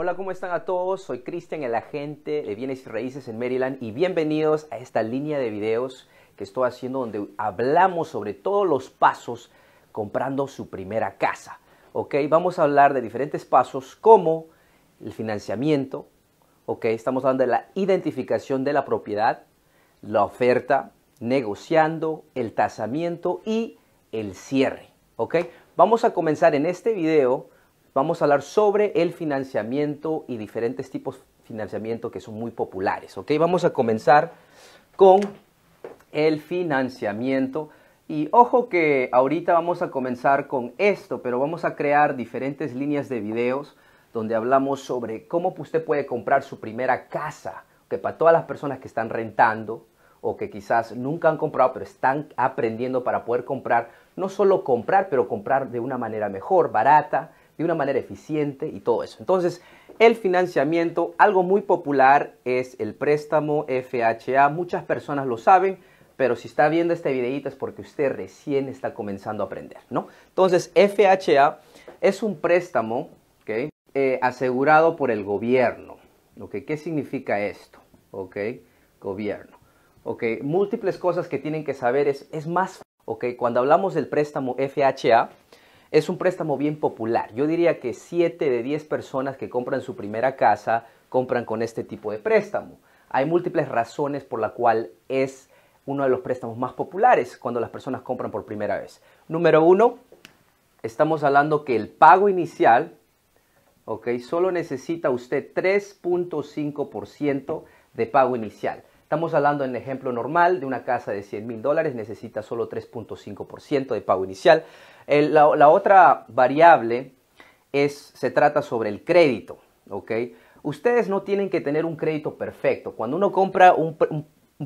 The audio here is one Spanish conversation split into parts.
Hola, ¿cómo están a todos? Soy Cristian, el agente de bienes y raíces en Maryland y bienvenidos a esta línea de videos que estoy haciendo donde hablamos sobre todos los pasos comprando su primera casa. Vamos a hablar de diferentes pasos como el financiamiento, Estamos hablando de la identificación de la propiedad, la oferta, negociando, el tasamiento y el cierre, Vamos a comenzar en este video Vamos a hablar sobre el financiamiento y diferentes tipos de financiamiento que son muy populares. ¿ok? Vamos a comenzar con el financiamiento. Y ojo que ahorita vamos a comenzar con esto, pero vamos a crear diferentes líneas de videos donde hablamos sobre cómo usted puede comprar su primera casa, que para todas las personas que están rentando o que quizás nunca han comprado, pero están aprendiendo para poder comprar, no solo comprar, pero comprar de una manera mejor, barata, de una manera eficiente y todo eso. Entonces, el financiamiento, algo muy popular es el préstamo FHA, muchas personas lo saben, pero si está viendo este videito es porque usted recién está comenzando a aprender, ¿no? Entonces, FHA es un préstamo ¿okay? Eh, asegurado por el gobierno. ¿okay? ¿Qué significa esto? ok Gobierno. ok Múltiples cosas que tienen que saber es, es más... ok Cuando hablamos del préstamo FHA, es un préstamo bien popular. Yo diría que 7 de 10 personas que compran su primera casa compran con este tipo de préstamo. Hay múltiples razones por la cual es uno de los préstamos más populares cuando las personas compran por primera vez. Número uno, estamos hablando que el pago inicial, ok, solo necesita usted 3.5% de pago inicial. Estamos hablando en ejemplo normal de una casa de 100 mil dólares, necesita solo 3.5% de pago inicial la, otra variable es, se trata sobre el crédito, ¿ok? Ustedes no tienen que tener un crédito perfecto. Cuando uno compra un,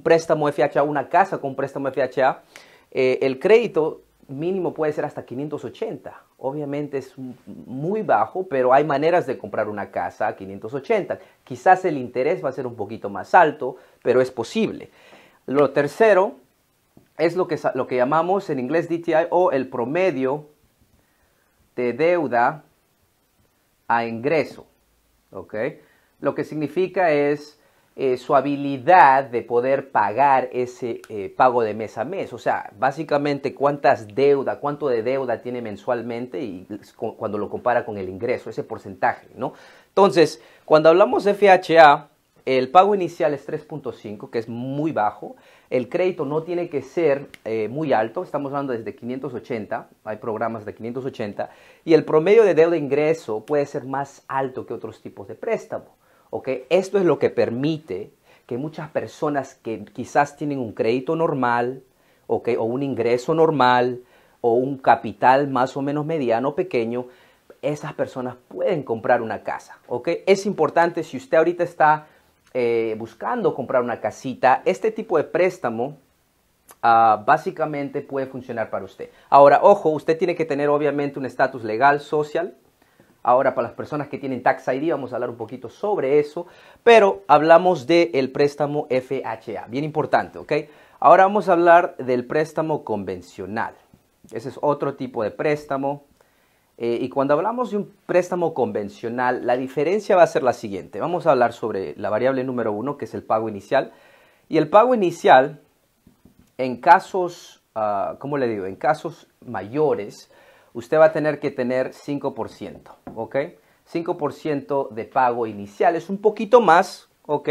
préstamo FHA, una casa con préstamo FHA, eh, el crédito mínimo puede ser hasta 580. Obviamente es muy bajo, pero hay maneras de comprar una casa a 580. Quizás el interés va a ser un poquito más alto, pero es posible. Lo tercero es lo que, lo que llamamos en inglés DTI o el promedio de deuda a ingreso. Lo que significa es eh, su habilidad de poder pagar ese eh, pago de mes a mes. O sea, básicamente cuántas deuda, cuánto de deuda tiene mensualmente y cuando lo compara con el ingreso, ese porcentaje. Entonces, cuando hablamos de FHA, el pago inicial es 3.5, que es muy bajo. El crédito no tiene que ser eh, muy alto, estamos hablando desde 580, hay programas de 580. Y el promedio de deuda de ingreso puede ser más alto que otros tipos de préstamo. Esto es lo que permite que muchas personas que quizás tienen un crédito normal o un ingreso normal o un capital más o menos mediano pequeño, esas personas pueden comprar una casa. Es importante si usted ahorita está eh, buscando comprar una casita, este tipo de préstamo ah, básicamente puede funcionar para usted. Ahora, ojo, usted tiene que tener obviamente un estatus legal, social. Ahora, para las personas que tienen Tax ID, vamos a hablar un poquito sobre eso. Pero hablamos del el préstamo FHA, bien importante, ¿ok? Ahora vamos a hablar del préstamo convencional. Ese es otro tipo de préstamo. Eh, y cuando hablamos de un préstamo convencional, la diferencia va a ser la siguiente. Vamos a hablar sobre la variable número uno, que es el pago inicial. Y el pago inicial, en casos, ah, ¿cómo le digo? En casos mayores, usted va a tener que tener 5%, ¿ok? 5% de pago inicial. Es un poquito más, ¿ok?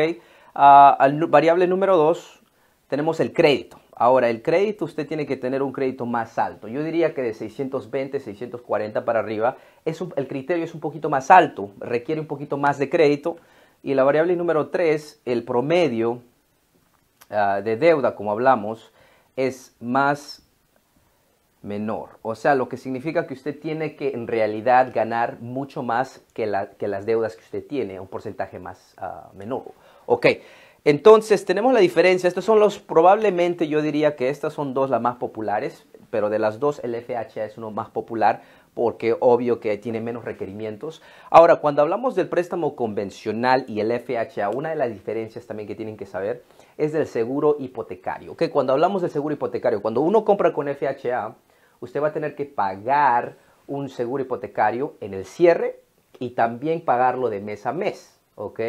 Ah, al variable número dos, tenemos el crédito. Ahora, el crédito, usted tiene que tener un crédito más alto. Yo diría que de 620, 640 para arriba, es el criterio es un poquito más alto, requiere un poquito más de crédito. Y la variable número 3, el promedio ah, de deuda, como hablamos, es más menor. O sea, lo que significa que usted tiene que en realidad ganar mucho más que, que las deudas que usted tiene, un porcentaje más ah, menor. Ok, entonces tenemos la diferencia, estos son los, probablemente yo diría que estas son dos las más populares, pero de las dos el FHA es uno más popular porque obvio que tiene menos requerimientos. Ahora, cuando hablamos del préstamo convencional y el FHA, una de las diferencias también que tienen que saber es del seguro hipotecario. Que cuando hablamos del seguro hipotecario, cuando uno compra con FHA, usted va a tener que pagar un seguro hipotecario en el cierre y también pagarlo de mes a mes, ¿ok?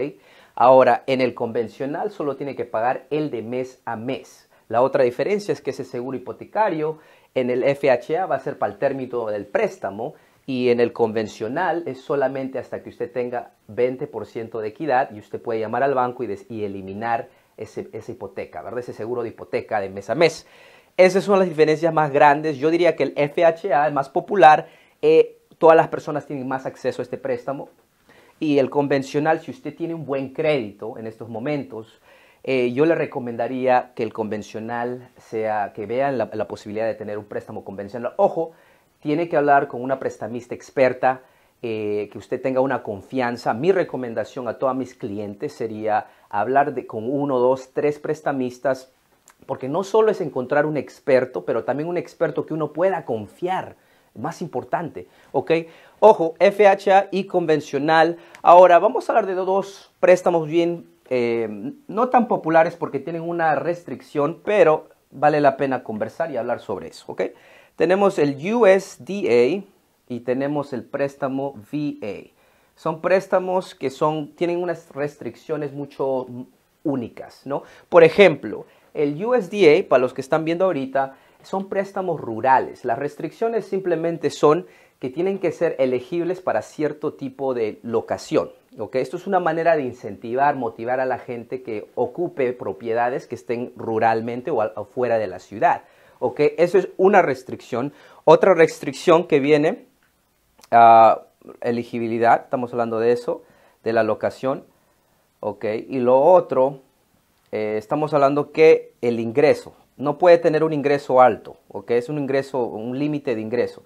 Ahora, en el convencional solo tiene que pagar el de mes a mes. La otra diferencia es que ese seguro hipotecario en el FHA va a ser para el término del préstamo y en el convencional es solamente hasta que usted tenga 20% de equidad y usted puede llamar al banco y, eliminar ese, esa hipoteca, ¿verdad? Ese seguro de hipoteca de mes a mes. Esas son las diferencias más grandes. Yo diría que el FHA, es más popular, eh, todas las personas tienen más acceso a este préstamo y el convencional, si usted tiene un buen crédito en estos momentos, eh, yo le recomendaría que el convencional sea, que vean la, posibilidad de tener un préstamo convencional. Ojo, tiene que hablar con una prestamista experta, eh, que usted tenga una confianza. Mi recomendación a todos mis clientes sería hablar de, con uno, dos, tres prestamistas, porque no solo es encontrar un experto, pero también un experto que uno pueda confiar, más importante, ¿ok? Ojo, FHA y convencional. Ahora, vamos a hablar de dos préstamos bien, eh, no tan populares porque tienen una restricción, pero vale la pena conversar y hablar sobre eso, ¿ok? Tenemos el USDA y tenemos el préstamo VA. Son préstamos que son, tienen unas restricciones mucho únicas, ¿no? Por ejemplo, el USDA, para los que están viendo ahorita, son préstamos rurales. Las restricciones simplemente son que tienen que ser elegibles para cierto tipo de locación. ¿ok? Esto es una manera de incentivar, motivar a la gente que ocupe propiedades que estén ruralmente o fuera de la ciudad. ¿ok? Eso es una restricción. Otra restricción que viene, a ah, elegibilidad, estamos hablando de eso, de la locación. ¿ok? Y lo otro, eh, estamos hablando que el ingreso. No puede tener un ingreso alto, ¿ok? Es un ingreso, un límite de ingreso.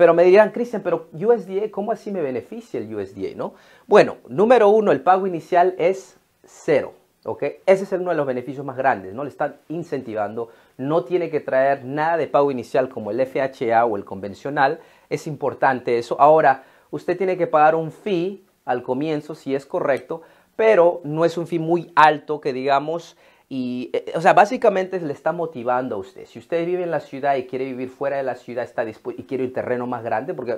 Pero me dirán, Cristian, pero USDA, ¿cómo así me beneficia el USDA? ¿no? Bueno, número uno, el pago inicial es cero. ¿okay? Ese es uno de los beneficios más grandes, ¿no? Le están incentivando, no tiene que traer nada de pago inicial como el FHA o el convencional. Es importante eso. Ahora, usted tiene que pagar un fee al comienzo, si es correcto, pero no es un fee muy alto que digamos y, eh, eh, o sea, básicamente le está motivando a usted. Si usted vive en la ciudad y quiere vivir fuera de la ciudad está y quiere un terreno más grande, porque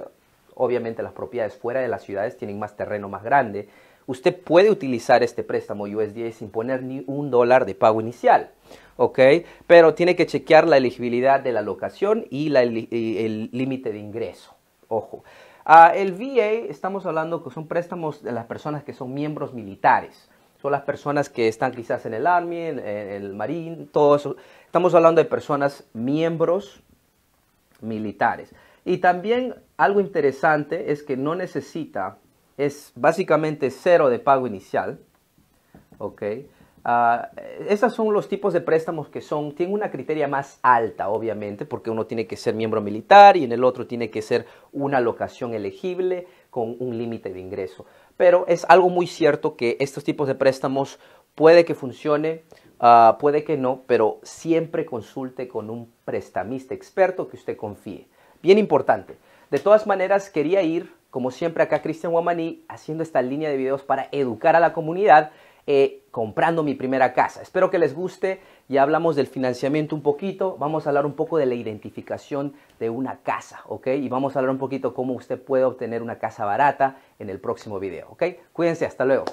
obviamente las propiedades fuera de las ciudades tienen más terreno más grande, usted puede utilizar este préstamo USDA sin poner ni un dólar de pago inicial. ¿Ok? Pero tiene que chequear la elegibilidad de la locación y, el límite de ingreso. Ojo. Ah, el VA, estamos hablando que son préstamos de las personas que son miembros militares son las personas que están quizás en el Army, en, el Marine, todo eso. Estamos hablando de personas miembros militares. Y también algo interesante es que no necesita, es básicamente cero de pago inicial. ¿ok? Ah, son los tipos de préstamos que son, tienen una criteria más alta, obviamente, porque uno tiene que ser miembro militar y en el otro tiene que ser una locación elegible con un límite de ingreso pero es algo muy cierto que estos tipos de préstamos puede que funcione, ah, puede que no, pero siempre consulte con un prestamista experto que usted confíe. Bien importante. De todas maneras, quería ir, como siempre, acá Cristian Guamaní haciendo esta línea de videos para educar a la comunidad eh, comprando mi primera casa. Espero que les guste. Ya hablamos del financiamiento un poquito. Vamos a hablar un poco de la identificación de una casa, ¿ok? Y vamos a hablar un poquito cómo usted puede obtener una casa barata en el próximo video, ¿ok? Cuídense, hasta luego.